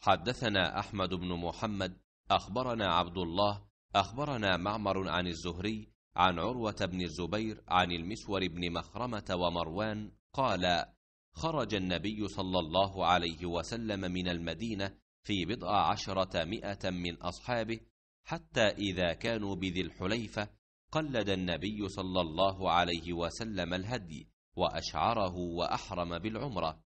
حدثنا أحمد بن محمد أخبرنا عبد الله أخبرنا معمر عن الزهري عن عروة بن الزبير عن المسور بن مخرمة ومروان قال خرج النبي صلى الله عليه وسلم من المدينة في بضع عشرة مئة من أصحابه حتى إذا كانوا بذي الحليفة قلد النبي صلى الله عليه وسلم الهدي وأشعره وأحرم بالعمرة